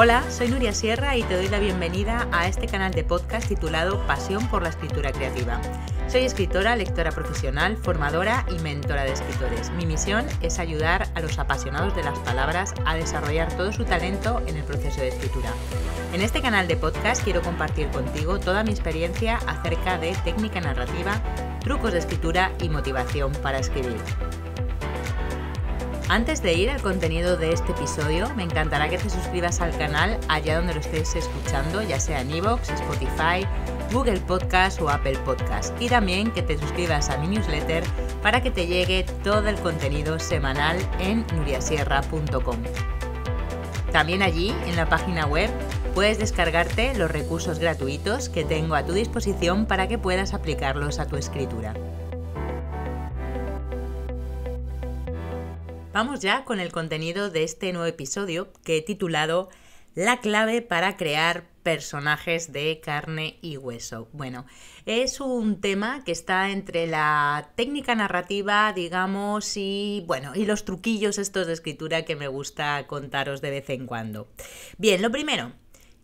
Hola, soy Nuria Sierra y te doy la bienvenida a este canal de podcast titulado Pasión por la Escritura Creativa. Soy escritora, lectora profesional, formadora y mentora de escritores. Mi misión es ayudar a los apasionados de las palabras a desarrollar todo su talento en el proceso de escritura. En este canal de podcast quiero compartir contigo toda mi experiencia acerca de técnica narrativa, trucos de escritura y motivación para escribir. Antes de ir al contenido de este episodio, me encantará que te suscribas al canal allá donde lo estés escuchando, ya sea en Evox, Spotify, Google Podcast o Apple Podcast. Y también que te suscribas a mi newsletter para que te llegue todo el contenido semanal en nuriasierra.com. También allí, en la página web, puedes descargarte los recursos gratuitos que tengo a tu disposición para que puedas aplicarlos a tu escritura. Vamos ya con el contenido de este nuevo episodio que he titulado La clave para crear personajes de carne y hueso. Bueno, es un tema que está entre la técnica narrativa, digamos, y bueno, y los truquillos estos de escritura que me gusta contaros de vez en cuando. Bien, lo primero,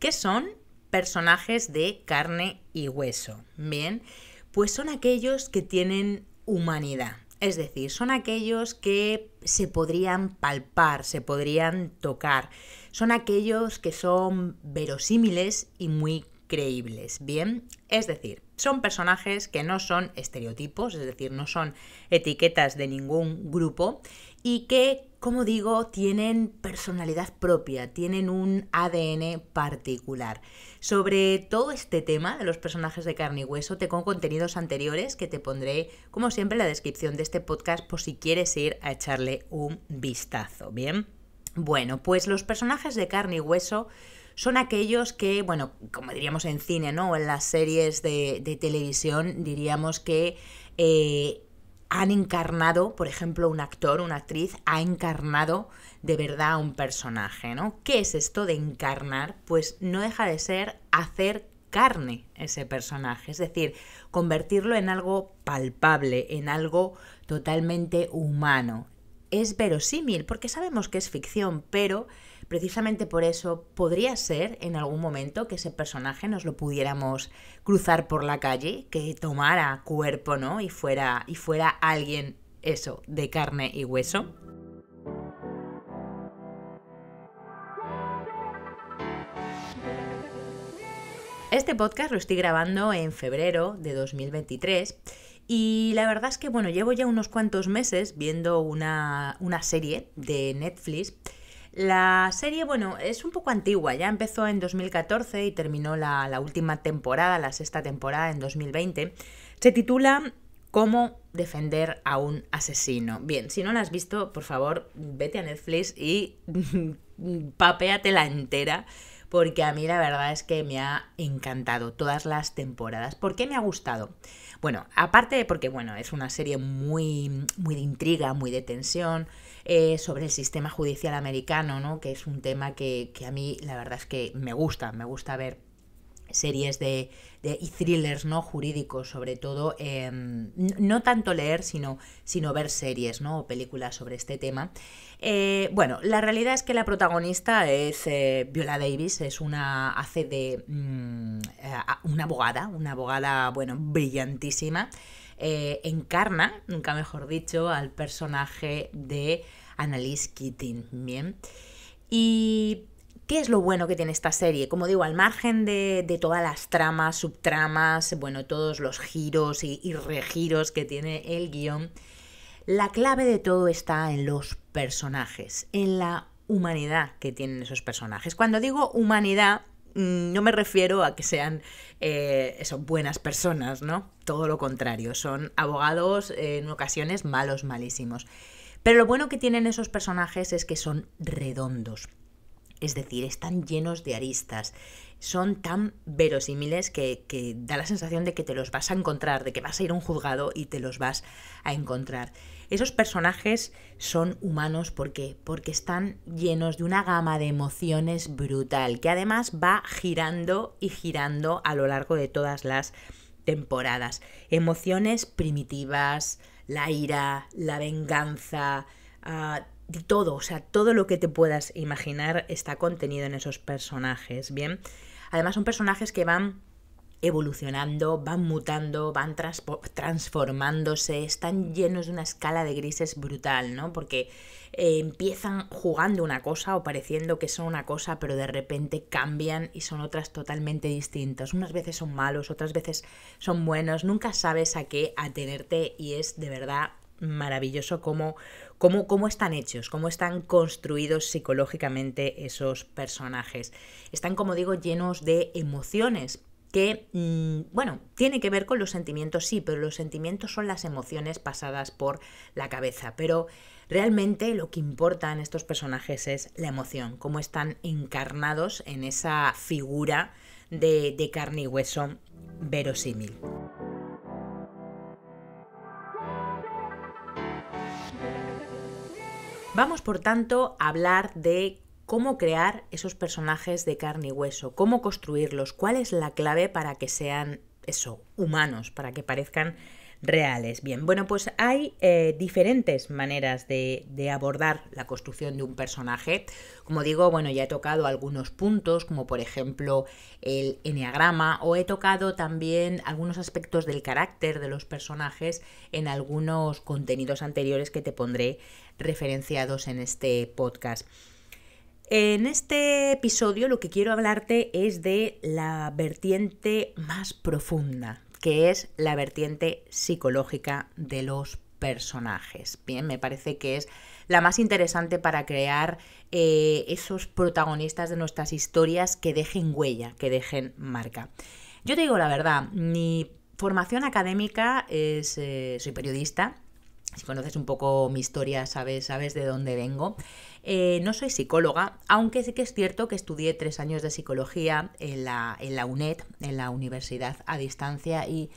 ¿qué son personajes de carne y hueso? Bien, pues son aquellos que tienen humanidad es decir, son aquellos que se podrían palpar, se podrían tocar. Son aquellos que son verosímiles y muy creíbles, ¿bien? Es decir, son personajes que no son estereotipos, es decir, no son etiquetas de ningún grupo y que, como digo, tienen personalidad propia, tienen un ADN particular. Sobre todo este tema de los personajes de carne y hueso, tengo contenidos anteriores que te pondré, como siempre, en la descripción de este podcast por si quieres ir a echarle un vistazo, ¿bien? Bueno, pues los personajes de carne y hueso son aquellos que, bueno, como diríamos en cine, ¿no? O en las series de, televisión, diríamos que eh, han encarnado, por ejemplo, un actor, una actriz, ha encarnado de verdad a un personaje, ¿no? ¿Qué es esto de encarnar? Pues no deja de ser hacer carne ese personaje, es decir, convertirlo en algo palpable, en algo totalmente humano. Es verosímil, porque sabemos que es ficción, pero Precisamente por eso podría ser en algún momento que ese personaje nos lo pudiéramos cruzar por la calle, que tomara cuerpo, ¿no? Y fuera, y fuera alguien eso, de carne y hueso. Este podcast lo estoy grabando en febrero de 2023 y la verdad es que, bueno, llevo ya unos cuantos meses viendo una, una serie de Netflix la serie, bueno, es un poco antigua, ya empezó en 2014 y terminó la, última temporada, la sexta temporada en 2020. Se titula cómo defender a un asesino. Bien, si no la has visto, por favor, vete a Netflix y la entera, porque a mí la verdad es que me ha encantado todas las temporadas. ¿Por qué me ha gustado? Bueno, aparte de porque, bueno, es una serie muy, muy de intriga, muy de tensión, eh, sobre el sistema judicial americano, ¿no? que es un tema que, a mí la verdad es que me gusta, me gusta ver series de, y thrillers no jurídicos sobre todo em, no tanto leer sino, sino ver series no o películas sobre este tema eh, bueno la realidad es que la protagonista es eh, Viola Davis es una hace de mm, una abogada una abogada bueno brillantísima eh, encarna, nunca mejor dicho, al personaje de Annalise Keating. Bien. Y ¿Qué es lo bueno que tiene esta serie? Como digo, al margen de, todas las tramas, subtramas, bueno, todos los giros y, y, regiros que tiene el guión, la clave de todo está en los personajes, en la humanidad que tienen esos personajes. Cuando digo humanidad, Mm, no me refiero a que sean eh, buenas personas, ¿no? Todo lo contrario, son abogados eh, en ocasiones malos, malísimos. Pero lo bueno que tienen esos personajes es que son redondos. Es decir, están llenos de aristas. Son tan verosímiles que da la sensación de que te los vas a encontrar, de que vas a ir a un juzgado y te los vas a encontrar. Esos personajes son humanos ¿por qué? porque están llenos de una gama de emociones brutal, que además va girando y girando a lo largo de todas las temporadas. Emociones primitivas, la ira, la venganza, ah, todo, o sea, todo lo que te puedas imaginar está contenido en esos personajes, ¿bien? Además son personajes que van evolucionando, van mutando, van transformándose, están llenos de una escala de grises brutal, ¿no? Porque eh, empiezan jugando una cosa o pareciendo que son una cosa, pero de repente cambian y son otras totalmente distintas. Unas veces son malos, otras veces son buenos, nunca sabes a qué atenerte y es de verdad maravilloso cómo, cómo, están hechos, cómo están construidos psicológicamente esos personajes. Están, como digo, llenos de emociones, que, mm, bueno, tiene que ver con los sentimientos, sí, pero los sentimientos son las emociones pasadas por la cabeza. Pero realmente lo que importa en estos personajes es la emoción, cómo están encarnados en esa figura de, de carne y hueso verosímil. Vamos, por tanto, a hablar de cómo crear esos personajes de carne y hueso, cómo construirlos, cuál es la clave para que sean eso, humanos, para que parezcan reales. Bien, bueno, pues hay eh, diferentes maneras de, abordar la construcción de un personaje. Como digo, bueno, ya he tocado algunos puntos, como por ejemplo el enneagrama, o he tocado también algunos aspectos del carácter de los personajes en algunos contenidos anteriores que te pondré referenciados en este podcast. En este episodio lo que quiero hablarte es de la vertiente más profunda, que es la vertiente psicológica de los personajes. Bien, me parece que es la más interesante para crear eh, esos protagonistas de nuestras historias que dejen huella, que dejen marca. Yo te digo la verdad, mi formación académica es, eh, soy periodista, si conoces un poco mi historia, sabes, sabes de dónde vengo. Eh, no soy psicóloga, aunque sí que es cierto que estudié tres años de psicología en la, en la UNED, en la Universidad a Distancia, y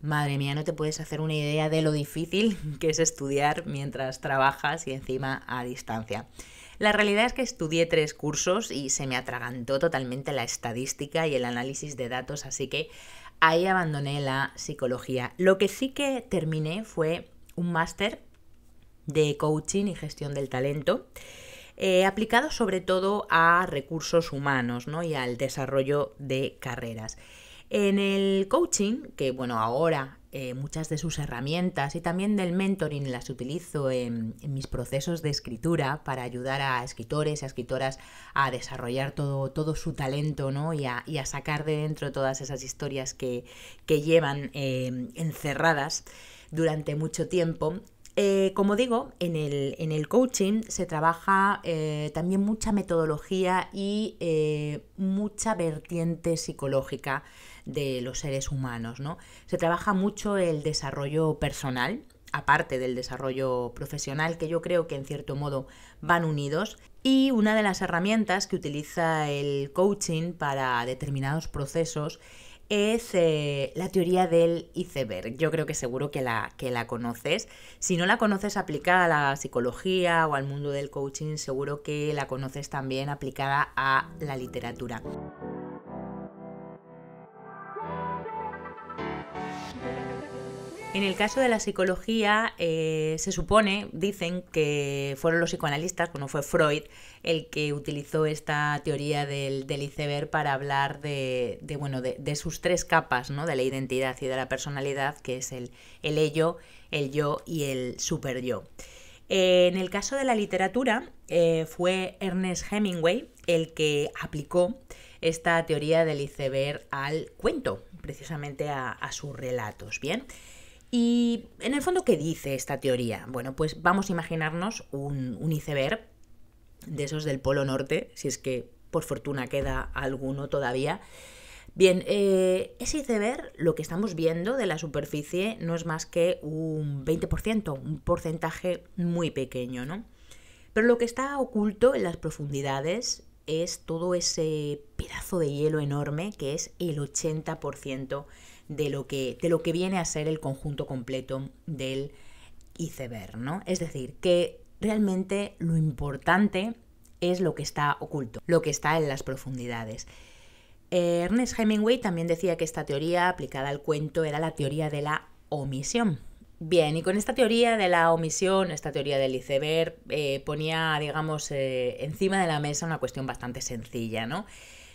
madre mía, no te puedes hacer una idea de lo difícil que es estudiar mientras trabajas y encima a distancia. La realidad es que estudié tres cursos y se me atragantó totalmente la estadística y el análisis de datos, así que ahí abandoné la psicología. Lo que sí que terminé fue un máster de coaching y gestión del talento, eh, aplicado sobre todo a recursos humanos ¿no? y al desarrollo de carreras. En el coaching, que bueno, ahora eh, muchas de sus herramientas y también del mentoring las utilizo en, mis procesos de escritura para ayudar a escritores, y a escritoras a desarrollar todo, todo su talento ¿no? y, a, sacar de dentro todas esas historias que, que llevan em, encerradas durante mucho tiempo eh, como digo, en el, coaching se trabaja eh, también mucha metodología y mucha vertiente psicológica de los seres humanos. ¿no? Se trabaja mucho el desarrollo personal, aparte del desarrollo profesional, que yo creo que en cierto modo van unidos. Y una de las herramientas que utiliza el coaching para determinados procesos es eh, la teoría del iceberg. Yo creo que seguro que la, que la conoces. Si no la conoces aplicada a la psicología o al mundo del coaching, seguro que la conoces también aplicada a la literatura. En el caso de la psicología, eh, se supone, dicen que fueron los psicoanalistas, bueno, fue Freud el que utilizó esta teoría del, iceberg para hablar de, sus tres capas, ¿no? De la identidad y de la personalidad, que es el, ello, el yo y el superyo. Eh, en el caso de la literatura, eh, fue Ernest Hemingway el que aplicó esta teoría del iceberg al cuento, precisamente a, a sus relatos, ¿bien? ¿Y en el fondo qué dice esta teoría? Bueno, pues vamos a imaginarnos un, iceberg de esos del Polo Norte, si es que por fortuna queda alguno todavía. Bien, eh, ese iceberg, lo que estamos viendo de la superficie, no es más que un 20%, un porcentaje muy pequeño, ¿no? Pero lo que está oculto en las profundidades es todo ese pedazo de hielo enorme que es el 80% de lo que, de lo que viene a ser el conjunto completo del iceberg, ¿no? Es decir, que realmente lo importante es lo que está oculto, lo que está en las profundidades. Eh, Ernest Hemingway también decía que esta teoría aplicada al cuento era la teoría de la omisión. Bien, y con esta teoría de la omisión, esta teoría del iceberg, eh, ponía, digamos, eh, encima de la mesa una cuestión bastante sencilla, ¿no?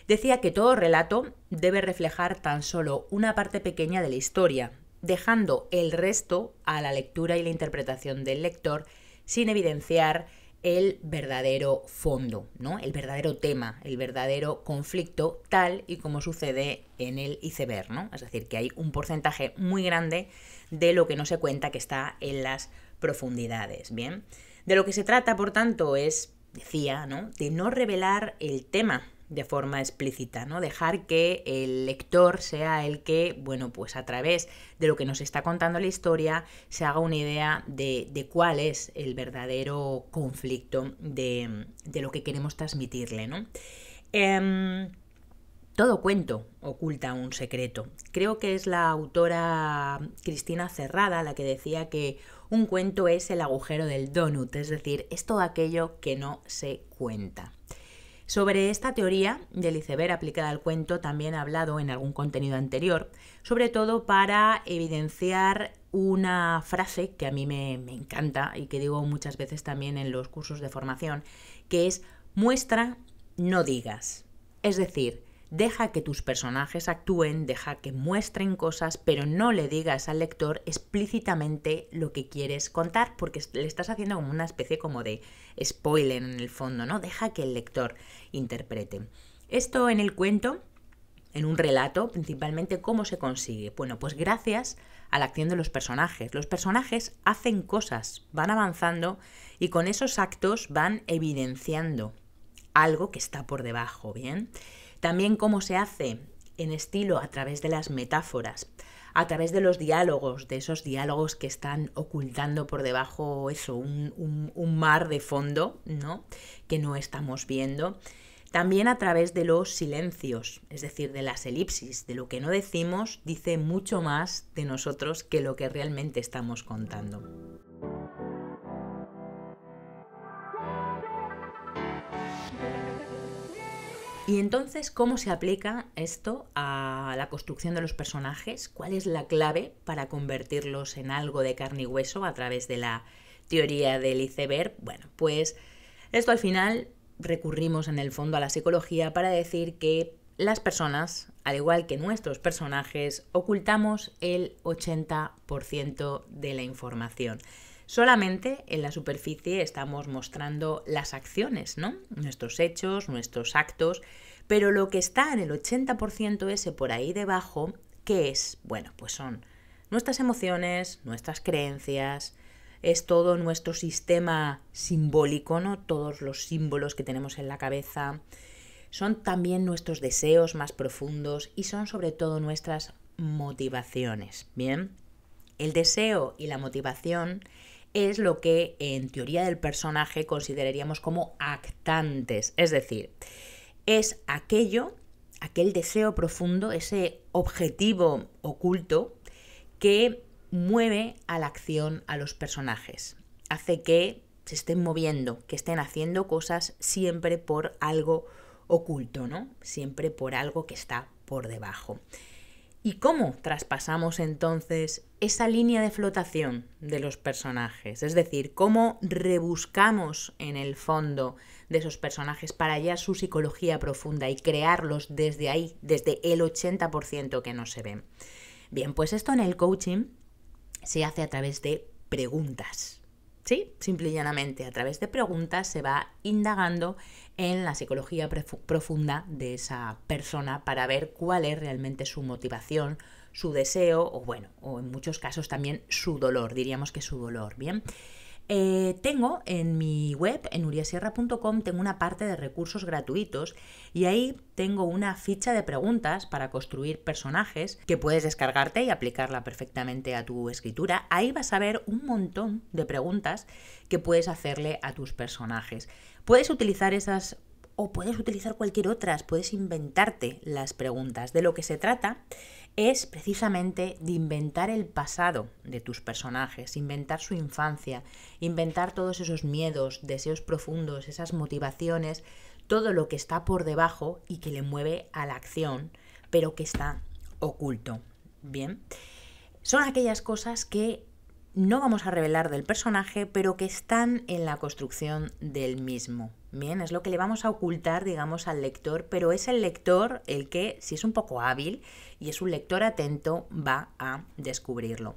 Decía que todo relato debe reflejar tan solo una parte pequeña de la historia, dejando el resto a la lectura y la interpretación del lector sin evidenciar el verdadero fondo, ¿no? El verdadero tema, el verdadero conflicto, tal y como sucede en el iceberg, ¿no? Es decir, que hay un porcentaje muy grande de lo que no se cuenta que está en las profundidades, ¿bien? De lo que se trata, por tanto, es, decía, ¿no? De no revelar el tema, de forma explícita, ¿no? Dejar que el lector sea el que, bueno, pues a través de lo que nos está contando la historia, se haga una idea de, cuál es el verdadero conflicto de, lo que queremos transmitirle, ¿no? Em, todo cuento oculta un secreto. Creo que es la autora Cristina Cerrada la que decía que un cuento es el agujero del donut, es decir, es todo aquello que no se cuenta. Sobre esta teoría del iceberg aplicada al cuento también he hablado en algún contenido anterior, sobre todo para evidenciar una frase que a mí me, me encanta y que digo muchas veces también en los cursos de formación, que es muestra, no digas. Es decir, Deja que tus personajes actúen, deja que muestren cosas, pero no le digas al lector explícitamente lo que quieres contar, porque le estás haciendo como una especie como de spoiler en el fondo, ¿no? Deja que el lector interprete. Esto en el cuento, en un relato, principalmente, ¿cómo se consigue? Bueno, pues gracias a la acción de los personajes. Los personajes hacen cosas, van avanzando y con esos actos van evidenciando algo que está por debajo, ¿bien? También cómo se hace en estilo a través de las metáforas, a través de los diálogos, de esos diálogos que están ocultando por debajo eso, un, mar de fondo, ¿no? Que no estamos viendo. También a través de los silencios, es decir, de las elipsis, de lo que no decimos, dice mucho más de nosotros que lo que realmente estamos contando. Y entonces, ¿cómo se aplica esto a la construcción de los personajes? ¿Cuál es la clave para convertirlos en algo de carne y hueso a través de la teoría del iceberg? Bueno, pues esto al final recurrimos en el fondo a la psicología para decir que las personas, al igual que nuestros personajes, ocultamos el 80% de la información. Solamente en la superficie estamos mostrando las acciones, ¿no? Nuestros hechos, nuestros actos, pero lo que está en el 80% ese por ahí debajo, ¿qué es? Bueno, pues son nuestras emociones, nuestras creencias, es todo nuestro sistema simbólico, ¿no? Todos los símbolos que tenemos en la cabeza. Son también nuestros deseos más profundos y son sobre todo nuestras motivaciones. Bien, el deseo y la motivación es lo que en teoría del personaje consideraríamos como actantes, es decir, es aquello, aquel deseo profundo, ese objetivo oculto que mueve a la acción a los personajes, hace que se estén moviendo, que estén haciendo cosas siempre por algo oculto, ¿no? Siempre por algo que está por debajo. ¿Y cómo traspasamos entonces esa línea de flotación de los personajes? Es decir, ¿cómo rebuscamos en el fondo de esos personajes para hallar su psicología profunda y crearlos desde ahí, desde el 80% que no se ven? Bien, pues esto en el coaching se hace a través de preguntas. Sí, simple y llanamente, a través de preguntas se va indagando en la psicología profunda de esa persona para ver cuál es realmente su motivación, su deseo o bueno, o en muchos casos también su dolor, diríamos que su dolor, ¿bien? Eh, tengo en mi web, en uriasierra.com, tengo una parte de recursos gratuitos y ahí tengo una ficha de preguntas para construir personajes que puedes descargarte y aplicarla perfectamente a tu escritura. Ahí vas a ver un montón de preguntas que puedes hacerle a tus personajes. Puedes utilizar esas o puedes utilizar cualquier otras, puedes inventarte las preguntas. De lo que se trata es precisamente de inventar el pasado de tus personajes, inventar su infancia, inventar todos esos miedos, deseos profundos, esas motivaciones, todo lo que está por debajo y que le mueve a la acción, pero que está oculto. Bien, son aquellas cosas que no vamos a revelar del personaje, pero que están en la construcción del mismo. Bien, es lo que le vamos a ocultar, digamos, al lector, pero es el lector el que, si es un poco hábil y es un lector atento, va a descubrirlo.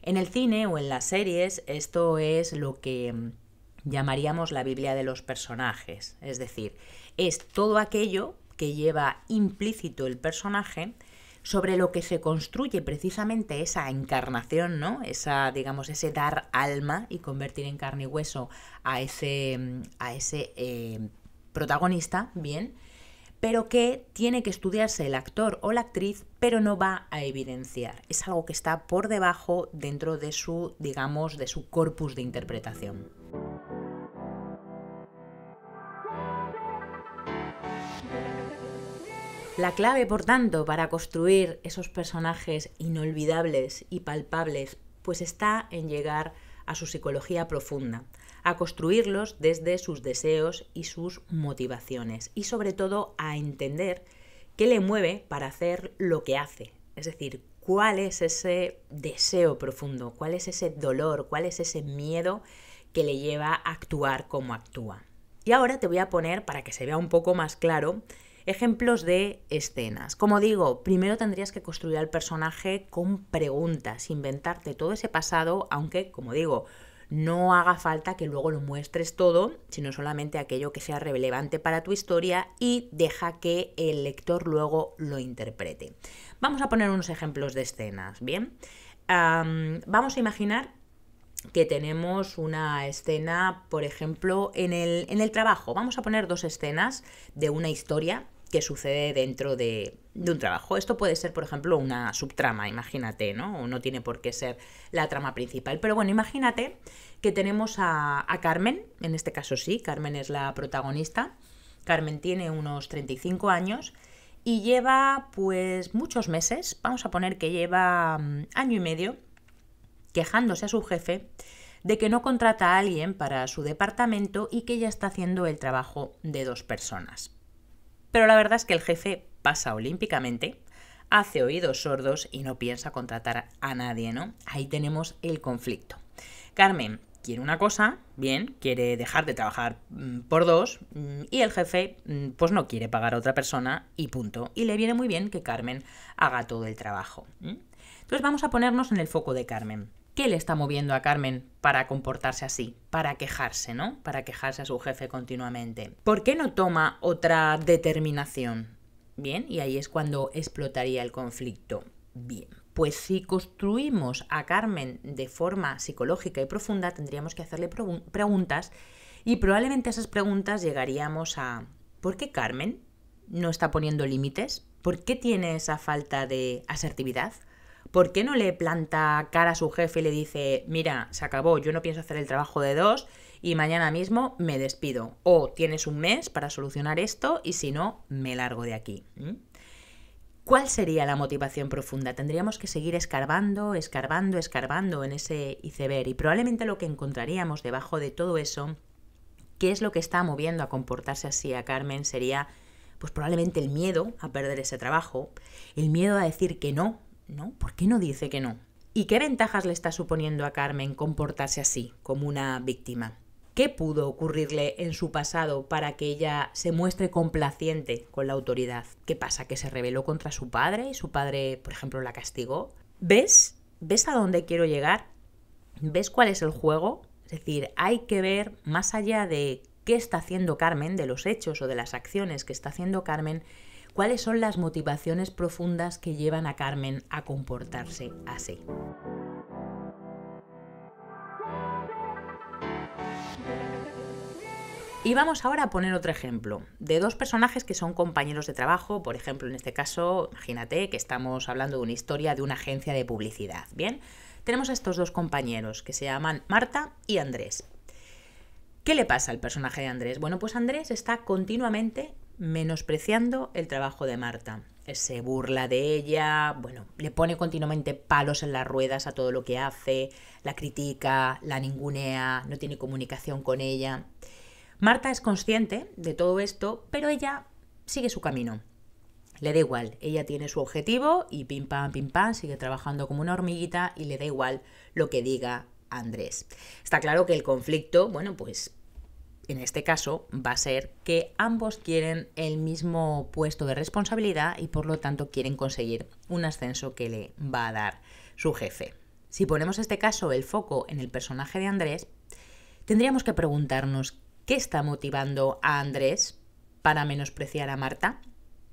En el cine o en las series, esto es lo que mm, llamaríamos la Biblia de los personajes, es decir, es todo aquello que lleva implícito el personaje, sobre lo que se construye precisamente esa encarnación, ¿no? Esa, digamos, ese dar alma y convertir en carne y hueso a ese, a ese eh, protagonista, bien, pero que tiene que estudiarse el actor o la actriz, pero no va a evidenciar. Es algo que está por debajo dentro de su, digamos, de su corpus de interpretación. La clave, por tanto, para construir esos personajes inolvidables y palpables, pues está en llegar a su psicología profunda, a construirlos desde sus deseos y sus motivaciones, y sobre todo a entender qué le mueve para hacer lo que hace, es decir, cuál es ese deseo profundo, cuál es ese dolor, cuál es ese miedo que le lleva a actuar como actúa. Y ahora te voy a poner, para que se vea un poco más claro, Ejemplos de escenas. Como digo, primero tendrías que construir al personaje con preguntas, inventarte todo ese pasado, aunque, como digo, no haga falta que luego lo muestres todo, sino solamente aquello que sea relevante para tu historia y deja que el lector luego lo interprete. Vamos a poner unos ejemplos de escenas, ¿bien? vamos a imaginar que tenemos una escena, por ejemplo, en el, en el, trabajo. Vamos a poner dos escenas de una historia que sucede dentro de, un trabajo. Esto puede ser, por ejemplo, una subtrama, imagínate, ¿no? No tiene por qué ser la trama principal. Pero bueno, imagínate que tenemos a, Carmen, en este caso sí, Carmen es la protagonista. Carmen tiene unos 35 años y lleva pues muchos meses, vamos a poner que lleva mm, año y medio, quejándose a su jefe de que no contrata a alguien para su departamento y que ya está haciendo el trabajo de dos personas. Pero la verdad es que el jefe pasa olímpicamente, hace oídos sordos y no piensa contratar a nadie, ¿no? Ahí tenemos el conflicto. Carmen quiere una cosa, bien, quiere dejar de trabajar mm, por dos mm, y el jefe mm, pues no quiere pagar a otra persona y punto. Y le viene muy bien que Carmen haga todo el trabajo. Entonces vamos a ponernos en el foco de Carmen. ¿Qué le está moviendo a Carmen para comportarse así? Para quejarse, ¿no? Para quejarse a su jefe continuamente. ¿Por qué no toma otra determinación? Bien, y ahí es cuando explotaría el conflicto. Bien, pues si construimos a Carmen de forma psicológica y profunda, tendríamos que hacerle preguntas y probablemente esas preguntas llegaríamos a ¿por qué Carmen no está poniendo límites? ¿Por qué tiene esa falta de asertividad? ¿Por qué no le planta cara a su jefe y le dice, mira, se acabó, yo no pienso hacer el trabajo de dos y mañana mismo me despido? O tienes un mes para solucionar esto y si no, me largo de aquí. ¿Cuál sería la motivación profunda? Tendríamos que seguir escarbando, escarbando, escarbando en ese iceberg y probablemente lo que encontraríamos debajo de todo eso, qué es lo que está moviendo a comportarse así a Carmen, sería pues probablemente el miedo a perder ese trabajo, el miedo a decir que no ¿no? ¿Por qué no dice que no? ¿Y qué ventajas le está suponiendo a Carmen comportarse así, como una víctima? ¿Qué pudo ocurrirle en su pasado para que ella se muestre complaciente con la autoridad? ¿Qué pasa? ¿Que se rebeló contra su padre y su padre, por ejemplo, la castigó? ¿Ves? ¿Ves a dónde quiero llegar? ¿Ves cuál es el juego? Es decir, hay que ver más allá de qué está haciendo Carmen, de los hechos o de las acciones que está haciendo Carmen, cuáles son las motivaciones profundas que llevan a Carmen a comportarse así. Y vamos ahora a poner otro ejemplo de dos personajes que son compañeros de trabajo, por ejemplo, en este caso, imagínate que estamos hablando de una historia de una agencia de publicidad, ¿bien? Tenemos a estos dos compañeros que se llaman Marta y Andrés. ¿Qué le pasa al personaje de Andrés? Bueno, pues Andrés está continuamente menospreciando el trabajo de Marta. Se burla de ella, bueno, le pone continuamente palos en las ruedas a todo lo que hace, la critica, la ningunea, no tiene comunicación con ella. Marta es consciente de todo esto, pero ella sigue su camino. Le da igual, ella tiene su objetivo y pim pam, pim pam, sigue trabajando como una hormiguita y le da igual lo que diga Andrés. Está claro que el conflicto, bueno, pues en este caso va a ser que ambos quieren el mismo puesto de responsabilidad y por lo tanto quieren conseguir un ascenso que le va a dar su jefe. Si ponemos este caso el foco en el personaje de Andrés, tendríamos que preguntarnos qué está motivando a Andrés para menospreciar a Marta,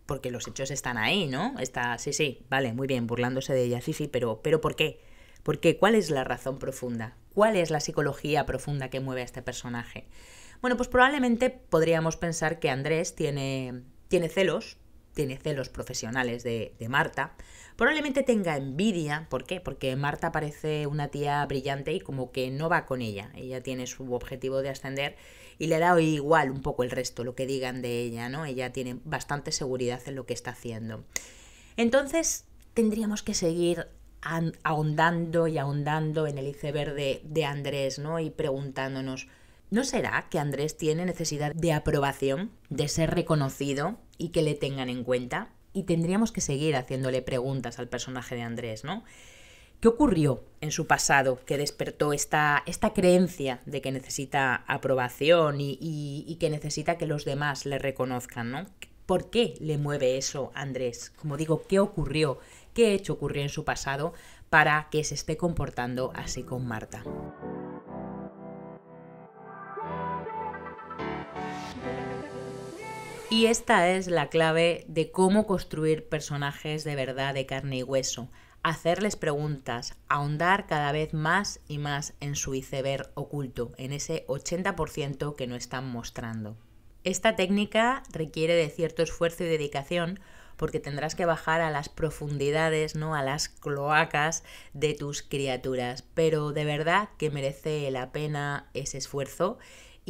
porque los hechos están ahí, ¿no? Está, sí, sí, vale, muy bien, burlándose de ella, sí, sí, pero, pero ¿por qué? ¿Por qué? ¿Cuál es la razón profunda? ¿Cuál es la psicología profunda que mueve a este personaje? Bueno, pues probablemente podríamos pensar que Andrés tiene, tiene celos, tiene celos profesionales de, Marta. Probablemente tenga envidia, ¿por qué? Porque Marta parece una tía brillante y como que no va con ella. Ella tiene su objetivo de ascender y le da igual un poco el resto, lo que digan de ella, ¿no? Ella tiene bastante seguridad en lo que está haciendo. Entonces, tendríamos que seguir ahondando y ahondando en el iceberg de, de Andrés, ¿no? Y preguntándonos, ¿No será que Andrés tiene necesidad de aprobación, de ser reconocido y que le tengan en cuenta? Y tendríamos que seguir haciéndole preguntas al personaje de Andrés, ¿no? ¿Qué ocurrió en su pasado que despertó esta, esta creencia de que necesita aprobación y, y, que necesita que los demás le reconozcan, ¿no? ¿Por qué le mueve eso a Andrés? Como digo, ¿qué ocurrió? ¿Qué hecho ocurrió en su pasado para que se esté comportando así con Marta? Y esta es la clave de cómo construir personajes de verdad de carne y hueso, hacerles preguntas, ahondar cada vez más y más en su iceberg oculto, en ese 80% que no están mostrando. Esta técnica requiere de cierto esfuerzo y dedicación porque tendrás que bajar a las profundidades, ¿no? a las cloacas de tus criaturas, pero de verdad que merece la pena ese esfuerzo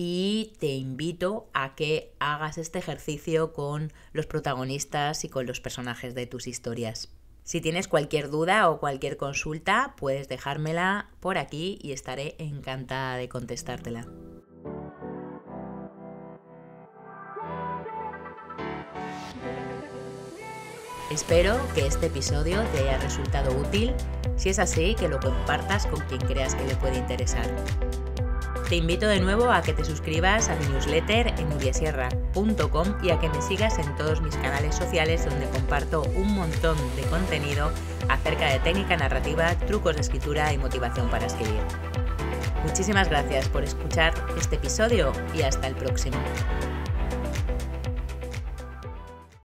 y te invito a que hagas este ejercicio con los protagonistas y con los personajes de tus historias. Si tienes cualquier duda o cualquier consulta, puedes dejármela por aquí y estaré encantada de contestártela. Espero que este episodio te haya resultado útil. Si es así, que lo compartas con quien creas que le puede interesar. Te invito de nuevo a que te suscribas a mi newsletter en ullesierra.com y a que me sigas en todos mis canales sociales donde comparto un montón de contenido acerca de técnica narrativa, trucos de escritura y motivación para escribir. Muchísimas gracias por escuchar este episodio y hasta el próximo.